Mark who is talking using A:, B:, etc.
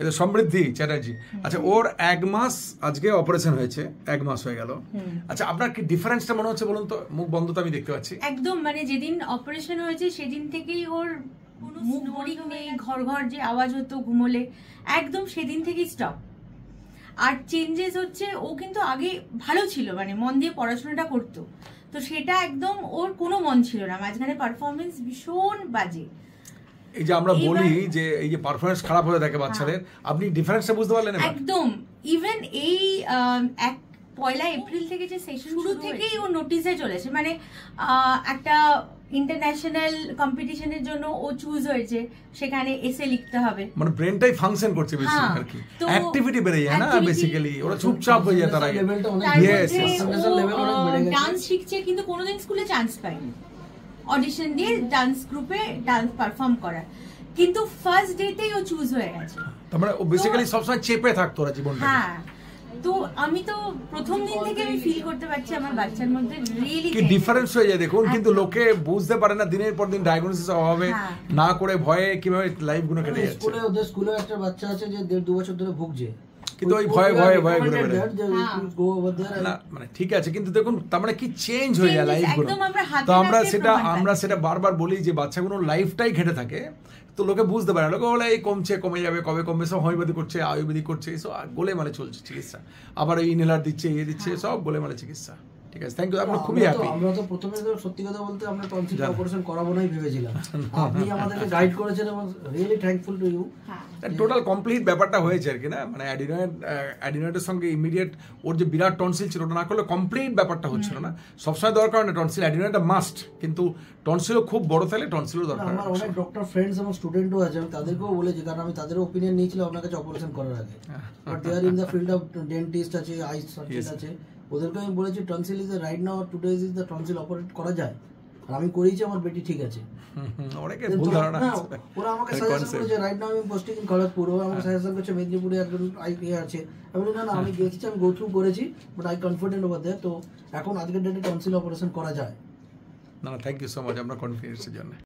A: এটা সমৃদ্ধি চ্যাটার্জি আচ্ছা ওর এক মাস আজকে অপারেশন হয়েছে এক মাস হয়ে গেল আচ্ছা আপনার কি ডিফারেন্সটা মনে হচ্ছে বলুন তো মুখ বন্ধ তো আমি দেখতে পাচ্ছি
B: একদম মানে যেদিন অপারেশন হয়েছে সেদিন থেকেই ওর মুখ বোরিং নেই ঘর ঘর যে আওয়াজ হতো ঘুমোলে একদম সেদিন থেকেই স্টপ আর চেঞ্জেস হচ্ছে ও কিন্তু আগে ভালো ছিল মানে মন দিয়ে পড়াশোনাটা করতো তো সেটা একদম ওর কোনো মন ছিল না মাঝখানে পারফরমেন্স ভীষণ বাজে
A: এই যে আমরা বলি যে এই যে পারফরমেন্স খারাপ হয়ে থাকে হ্যাঁ। বাচ্চাদের আপনি ডিফারেন্সটা বুঝতে পারলেন
B: একদম ইভেন এই এক পয়লা এপ্রিল থেকে যে সেশন শুরু থেকেই ও নোটিশে চলেছে মানে একটা ইন্টারন্যাশনাল কম্পিটিশনের জন্য ও চুজ হয়েছে সেখানে এসে লিখতে হবে
A: মানে ব্রেনটাই ফাংশন করছে বেশি হ্যাঁ, আর কি অ্যাক্টিভিটি বেড়ে যায় না বেসিক্যালি ওরা চুপচাপ হয়ে যায় তার আগে ডান্স
B: শিখছে কিন্তু কোনোদিন স্কুলে চান্স পায়নি অডিশন দিয়ে ডান্স গ্রুপে ডান্স পারফর্ম করা কিন্তু ফার্স্ট ডেতেই ও চুজ হয়ে গেছে
A: তার মানে ও বেসিক্যালি সবসময় চেপে থাকতো ওরা জীবনটা
B: হ্যাঁ তো আমি তো প্রথম দিন থেকে আমি ফিল করতে পারছি আমার বাচ্চার মধ্যে রিয়েলি কি
A: ডিফারেন্স হয়ে যায় দেখুন কিন্তু লোকে বুঝতে পারে না দিনের পর দিন ডায়াগনোসিস অভাবে হ্যাঁ। না করে ভয়ে কিভাবে লাইফ গুলো কেটে যাচ্ছে স্কুলে
C: ওদের স্কুলে একটা বাচ্চা আছে যে দেড় দু বছর ধরে ভুগছে
A: কিন্তু ওই ভয়ে ভয়ে ভয়ে ঘুরে
C: হ্যাঁ। না
A: মানে ঠিক আছে কিন্তু দেখুন তার মানে কি চেঞ্জ হয়ে যায় লাইফগুলো
C: তো আমরা সেটা
A: আমরা সেটা বারবার বলি যে বাচ্চাগুলো লাইফটাই ঘেটে থাকে তো লোকে বুঝতে পারে লোকে বলে এই কমছে কমে যাবে কবে কমবে সব হোমিওপ্যাথি করছে আয়ুর্বেদিক করছে এসব গোলে চলছে চিকিৎসা আবার ওই ইনহেলার দিচ্ছে ইয়ে দিচ্ছে হ্যাঁ। সব গোলে মালে চিকিৎসা ঠিক আছে থ্যাংক ইউ আমরা খুবই হ্যাপি আমরা
C: তো প্রথমে তো সত্যি কথা বলতে আমরা টনসিল অপারেশন করাবো নাই ভেবেছিলাম আপনি আমাদেরকে গাইড করেছেন এবং really thankful to you
A: total complete ব্যাপারটা হয়েছে আর কি না মানে অ্যাডিনয়েড অ্যাডিনয়েডের সঙ্গে ইমিডিয়েট ওর যে বিরাট টনসিল ছিল ওটা না করলে কমপ্লিট ব্যাপারটা হচ্ছিল না সবসময় দরকার না টনসিল অ্যাডিনয়েডটা মাস্ট কিন্তু টনসিলও খুব বড় থাকলে টনসিলও দরকার আমার
C: অনেক ডক্টর ফ্রেন্ডস এবং স্টুডেন্টও আছে আমি তাদেরকেও বলেছি কারণ আমি তাদের ওপিনিয়ন নিয়েছিলাম আপনার কাছে অপারেশন করার আগে but they are in the field of dentist আছে আই সার্জন আছে ওদেরকে আমি বলেছি tonsil is right now two days is the tonsil operate করা যায় আর আমি করেছি আমার বেটি ঠিক আছে
A: ওরা আমাকে সাজেশন করেছে রাইট নাও
C: আমি পোস্টিং ইন খড়গপুর ওরা আমাকে সাজেশন করছে মেদিনীপুরে একজন আইপি আছে আমি না না আমি হ্যাঁ। গেছি আমি গো থ্রু করেছি but I confident over there তো এখন আজকের ডেটে টনসিল অপারেশন করা যায়
A: না থ্যাংক ইউ সো মাচ আপনার কনফিডেন্সের জন্য